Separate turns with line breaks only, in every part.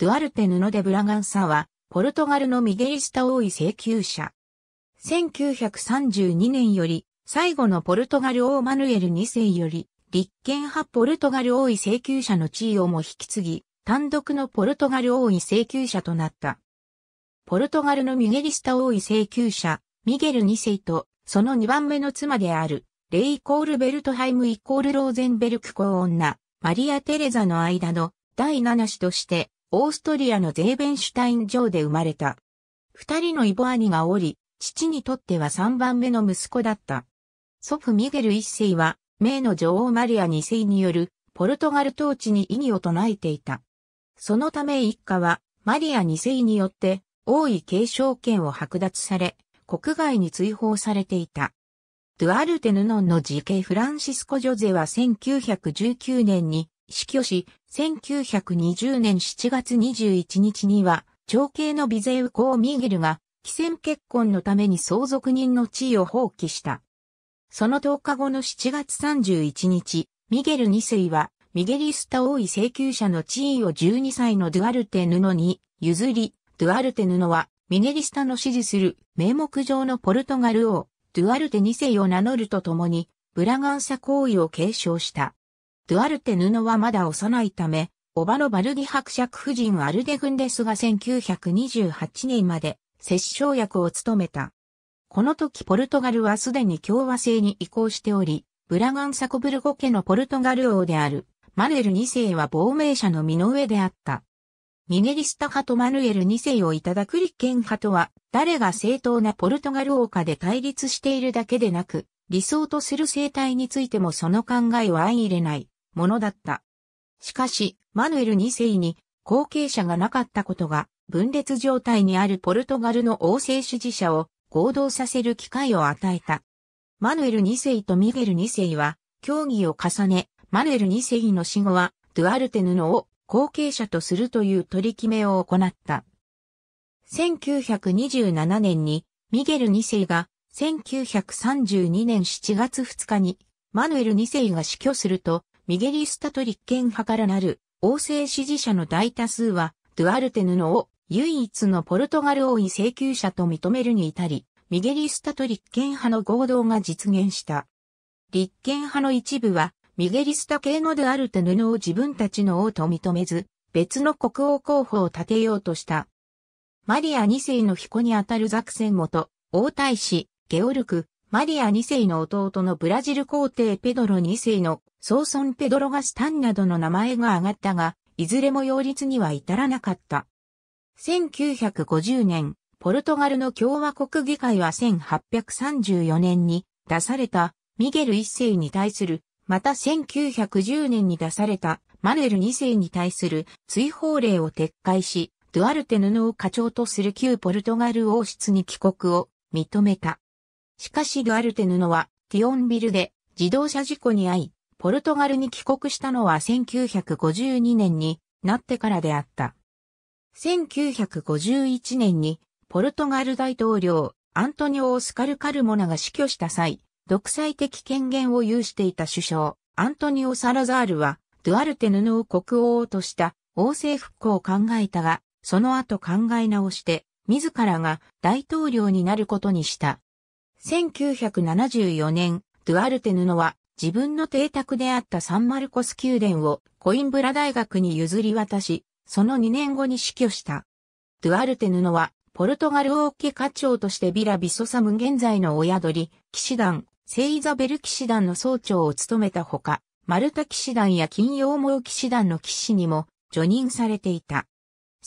ドゥアルテ・ノ・でブラガンサは、ポルトガルのミゲリスタ王位請求者。1932年より、最後のポルトガル王マヌエル2世より、立憲派ポルトガル王位請求者の地位をも引き継ぎ、単独のポルトガル王位請求者となった。ポルトガルのミゲリスタ王位請求者、ミゲル2世と、その2番目の妻である、レイコールベルトハイムイコールローゼンベルク公女、マリア・テレザの間の第7子として、オーストリアのゼーベンシュタイン城で生まれた。二人のイボ兄がおり、父にとっては三番目の息子だった。祖父ミゲル一世は、名の女王マリア二世によるポルトガル統治に異議を唱えていた。そのため一家は、マリア二世によって王位継承権を剥奪され、国外に追放されていた。ドゥアルテ・ヌノンの時系フランシスコ・ジョゼは1919年に死去し、1920年7月21日には、長兄のビゼウコミゲルが、既戦結婚のために相続人の地位を放棄した。その10日後の7月31日、ミゲル2世は、ミゲリスタ王位請求者の地位を12歳のドゥアルテ布に譲り、ドゥアルテ布は、ミゲリスタの支持する名目上のポルトガル王、ドゥアルテ2世を名乗るとともに、ブラガンサ行為を継承した。ドゥアルテ布はまだ幼いため、オバロバルディ伯爵夫人アルデグンデスが1928年まで摂政役を務めた。この時ポルトガルはすでに共和制に移行しており、ブラガンサコブルゴ家のポルトガル王である、マヌエル2世は亡命者の身の上であった。ミネリスタ派とマヌエル2世をいただく立憲派とは、誰が正当なポルトガル王かで対立しているだけでなく、理想とする生態についてもその考えは相入れない。ものだった。しかし、マヌエル2世に後継者がなかったことが、分裂状態にあるポルトガルの王政支持者を合同させる機会を与えた。マヌエル2世とミゲル2世は、協議を重ね、マヌエル2世の死後は、ドゥアルテヌノを後継者とするという取り決めを行った。1927年に、ミゲル2世が、1932年7月2日に、マヌエル2世が死去すると、ミゲリスタと立憲派からなる、王政支持者の大多数は、ドゥアルテヌのを唯一のポルトガル王位請求者と認めるに至り、ミゲリスタと立憲派の合同が実現した。立憲派の一部は、ミゲリスタ系のドゥアルテヌを自分たちの王と認めず、別の国王候補を立てようとした。マリア2世の彦にあたるザクセン元、王太子、ゲオルク、マリア2世の弟のブラジル皇帝ペドロ2世のソーソン・ペドロ・ガスタンなどの名前が挙がったが、いずれも擁立には至らなかった。1950年、ポルトガルの共和国議会は1834年に出されたミゲル一世に対する、また1910年に出されたマネエル二世に対する追放令を撤回し、ドゥアルテ布を課長とする旧ポルトガル王室に帰国を認めた。しかしドゥアルテ布はティオンビルで自動車事故に遭い、ポルトガルに帰国したのは1952年になってからであった。1951年にポルトガル大統領アントニオ・オスカル・カルモナが死去した際、独裁的権限を有していた首相アントニオ・サラザールはドゥアルテヌヌを国王とした王政復興を考えたが、その後考え直して自らが大統領になることにした。1974年、ドゥアルテヌノは自分の邸宅であったサンマルコス宮殿をコインブラ大学に譲り渡し、その2年後に死去した。ドゥアルテヌノは、ポルトガル王家課長としてビラ・ビソサム現在の親鳥、騎士団、セイザベル騎士団の総長を務めたほか、マルタ騎士団や金モ毛騎士団の騎士にも除任されていた。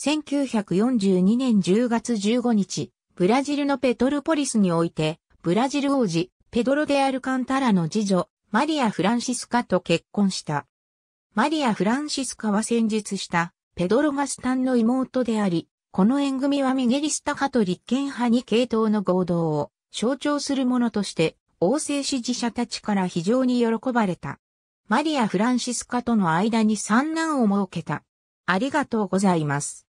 1942年10月15日、ブラジルのペトルポリスにおいて、ブラジル王子、ペドロ・デ・アルカンタラの次女、マリア・フランシスカと結婚した。マリア・フランシスカは先日したペドロ・ガスタンの妹であり、この縁組はミゲリスタ派と立憲派に系統の合同を象徴するものとして、王政支持者たちから非常に喜ばれた。マリア・フランシスカとの間に三男を設けた。ありがとうございます。